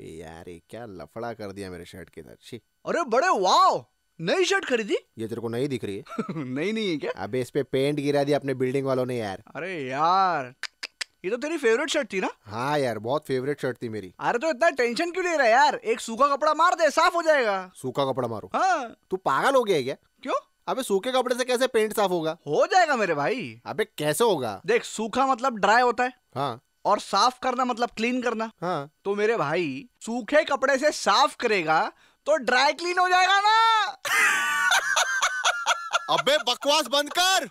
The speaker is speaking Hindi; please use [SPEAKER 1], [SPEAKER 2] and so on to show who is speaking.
[SPEAKER 1] अबे यार ये क्या लफड़ा कर दिया मेरे शर्ट के अंदर छी अरे बड़े वाओ नई शर्ट खरीदी ये तेरे को नई दिख रही है नई नहीं है क्या अबे इस पे पेंट गिरा दिया अपने बिल्डिंग वालों ने यार अरे
[SPEAKER 2] यार ये तो तेरी फेवरेट शर्ट थी ना
[SPEAKER 1] हाँ यार बहुत फेवरेट शर्ट थी मेरी
[SPEAKER 2] अरे तो इतना टेंशन क्यों ले रहा है यार एक सूखा कपड़ा मार दे साफ हो जाएगा
[SPEAKER 1] सूखा कपड़ा मारो हाँ तू पागल हो गया क्या क्यों अबे सूखे कपड़े से कैसे पेंट साफ होगा हो जाएगा मेरे भाई अबे कैसे होगा
[SPEAKER 2] देख सूखा मतलब ड्राई होता है हाँ और साफ करना मतलब क्लीन करना हाँ तो मेरे भाई सूखे कपड़े से साफ करेगा तो ड्राई क्लीन हो जाएगा ना अबे बकवास बंद कर